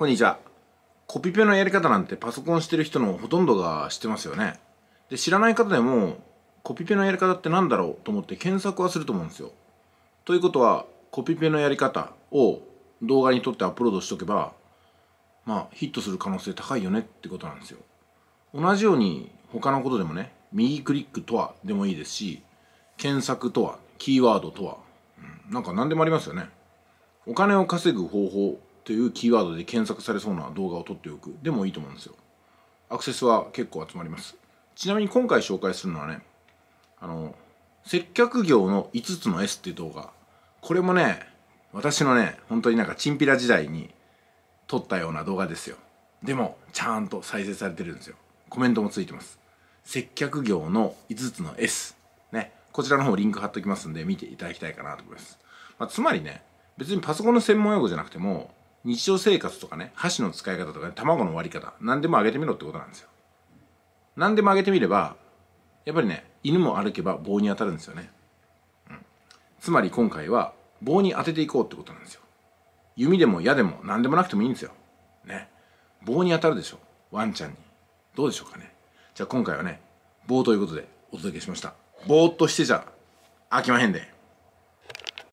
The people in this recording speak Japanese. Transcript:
こんにちは。コピペのやり方なんてパソコンしてる人のほとんどが知ってますよね。で、知らない方でも、コピペのやり方って何だろうと思って検索はすると思うんですよ。ということは、コピペのやり方を動画に撮ってアップロードしとけば、まあ、ヒットする可能性高いよねってことなんですよ。同じように、他のことでもね、右クリックとはでもいいですし、検索とは、キーワードとは、うん、なんか何でもありますよね。お金を稼ぐ方法というキーワードで検索されそうな動画を撮っておくでもいいと思うんですよアクセスは結構集まりますちなみに今回紹介するのはねあの接客業の5つの S っていう動画これもね私のね本当になんかチンピラ時代に撮ったような動画ですよでもちゃんと再生されてるんですよコメントもついてます接客業の5つの S ねこちらの方リンク貼っときますんで見ていただきたいかなと思います、まあ、つまりね別にパソコンの専門用語じゃなくても日常生活とかね箸の使い方とか、ね、卵の割り方何でもあげてみろってことなんですよ何でもあげてみればやっぱりね犬も歩けば棒に当たるんですよね、うん、つまり今回は棒に当てていこうってことなんですよ弓でも矢でも何でもなくてもいいんですよね棒に当たるでしょワンちゃんにどうでしょうかねじゃあ今回はね棒ということでお届けしましたぼーっとしてじゃ飽きまへんで